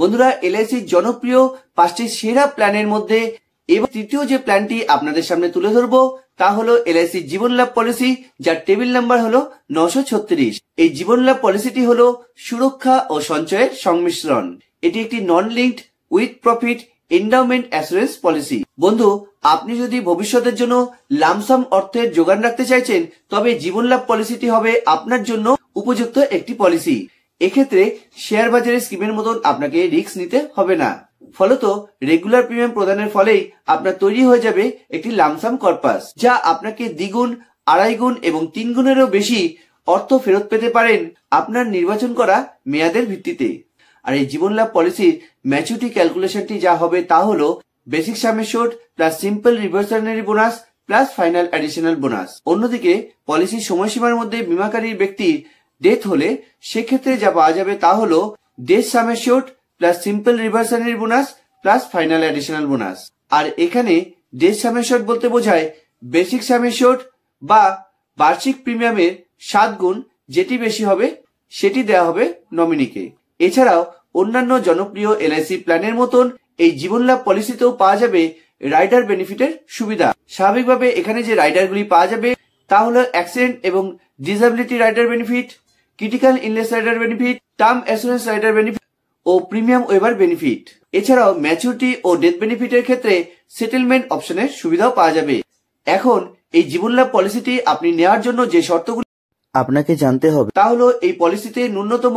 বন্ধুরা এলআইসির জনপ্রিয় পাঁচটি সেরা প্ল্যানের মধ্যে এবং তৃতীয় যে প্ল্যানটি আপনাদের সামনে তুলে ধরব তা হলো এলআইসি জীবন লাভ পলিসি যার টেবিল নাম্বার হলো নশো ছত্রিশ এই জীবন লাভ পলিসিটি হলো সুরক্ষা ও সঞ্চয়ের সংমিশ্রণ এটি একটি non linked with profit endowment assurance policy বন্ধু আপনি যদি ভবিষ্যতের জন্য লামসাম অর্থের যোগান রাখতে চাইছেন তবে জীবন লাভ পলিসিটি হবে আপনার জন্য উপযুক্ত একটি পলিসি এক্ষেত্রে শেয়ার বাজারের স্কিমের মতন আপনাকে রিস্ক নিতে হবে না ফলত রেগুলার প্রিমিয়াম প্রদানের ফলেই আপনার তৈরি হয়ে যাবে একটি লামসাম কর্পাস যা আপনাকে দ্বিগুণ আড়াই গুণ এবং তিন গুণেরও বেশি অর্থ ফেরত পেতে পারেন আপনার নির্বাচন করা মেয়াদের ভিত্তিতে আর এই জীবন লাভ পলিসির ম্যাচুরিটি ক্যালকুলেশনটি যা হবে তা হল বেসিক সামের শোট plus simple reversionary bonus plus final additional bonus অন্যদিকে পলিসির সময়সীমার মধ্যে বিমাকারীর ব্যক্তির ডেথ হলে সেক্ষেত্রে যা পাওয়া যাবে তা হল ডেথ সামেশিওট প্লাস সিম্পল রিভার্সানের bonus plus final additional bonus আর এখানে ডেথ সামেশিওট বলতে বোঝায় বেসিক সামেশিওট বা বার্ষিক প্রিমিয়ামের সাত গুণ যেটি বেশি হবে সেটি দেয়া হবে নমিনিকে এছাড়াও অন্যান্য জনপ্রিয় এলআইসি প্ল্যানের মতন এই জীবন লাভ পলিসিতেও পাওয়া যাবে রাইডার বেনিফিটের সুবিধা স্বাভাবিকভাবে এখানে যে রাইডারগুলি পাওয়া যাবে তা হলো অ্যাক্সিডেন্ট এবং ডিসএবিলিটি রাইডার বেনিফিট ক্রিটিক্যাল ইনলেস rider benefit term assurance rider benefit ও প্রিমিয়াম ওয়েভার বেনিফিট এছাড়াও ম্যাচুরিটি ও ডেথ বেনিফিটের ক্ষেত্রে সেটেলমেন্ট অপশনের সুবিধাও পাওয়া যাবে এখন এই জীবন লাভ পলিসিটি আপনি নেওয়ার জন্য যে শর্তগুলি আপনাকে জানতে হবে তা হলো এই পলিসিতে ন্যূনতম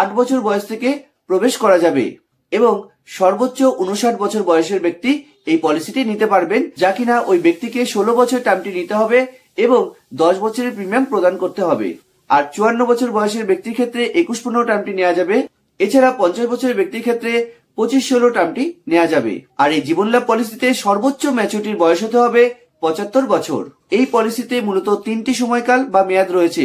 আট বছর বয়স থেকে প্রবেশ করা যাবে এবং সর্বোচ্চ উনষাট বছর বয়সের ব্যক্তি এই পলিসিটি নিতে পারবেন যা কিনা ওই ব্যক্তিকে ষোলো বছর টার্মটি নিতে হবে এবং দশ বছরের প্রিমিয়াম প্রদান করতে হবে আর চুয়ান্ন বছর বয়সের ব্যক্তির ক্ষেত্রে একুশ পনেরো টার্মটি নেওয়া যাবে এছাড়া পঞ্চাশ বছরের ব্যক্তির ক্ষেত্রে পঁচিশ ষোলো টার্মটি নেওয়া যাবে আর এই জীবনলাভ পলিসিতে সর্বোচ্চ ম্যাচুরিটির বয়স হতে হবে পঁচাত্তর বছর এই পলিসিতে মূলত তিনটি সময়কাল বা মেয়াদ রয়েছে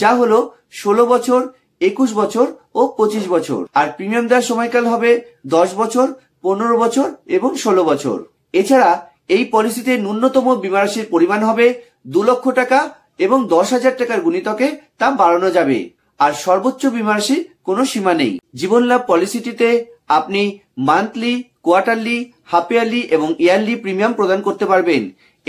যা হলো ষোলো বছর একুশ বছর ও পঁচিশ বছর আর প্রিমিয়াম দেওয়ার সময়কাল হবে দশ বছর পনেরো বছর এবং ষোলো বছর এছাড়া এই পলিসিতে ন্যূনতম বিমারাশির পরিমাণ হবে দু লক্ষ টাকা এবং দশ হাজার টাকার গুণিতকে তা বাড়ানো যাবে আর সর্বোচ্চ বিমারাশি কোনো সীমা নেই জীবন লাভ পলিসিটিতে আপনি মান্থলি কোয়ার্টারলি হাফ ইয়ারলি এবং ইয়ারলি প্রিমিয়াম প্রদান করতে পারবেন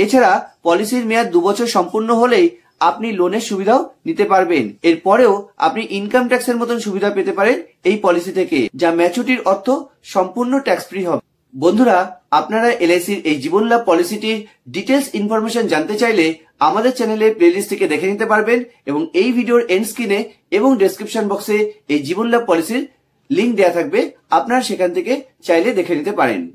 এছাড়া পলিসির মেয়াদ দু বছর সম্পূর্ণ হলেই আপনি লোনের সুবিধাও নিতে পারবেন এরপরেও আপনি ইনকাম ট্যাক্সের মতন সুবিধা পেতে পারেন এই পলিসি থেকে যা ম্যাচুরিটির অর্থ সম্পূর্ণ ট্যাক্স ফ্রি হবে বন্ধুরা আপনারা এলআইসির এই জীবন লাভ পলিসিটির ডিটেলস ইনফরমেশন জানতে চাইলে আমাদের চ্যানেলের প্লেলিস্ট থেকে দেখে নিতে পারবেন এবং এই ভিডিওর এন্ড স্ক্রিনে এবং ডেসক্রিপশন বক্সে এই জীবন লাভ পলিসির লিঙ্ক দেওয়া থাকবে আপনারা সেখান থেকে চাইলে দেখে নিতে পারেন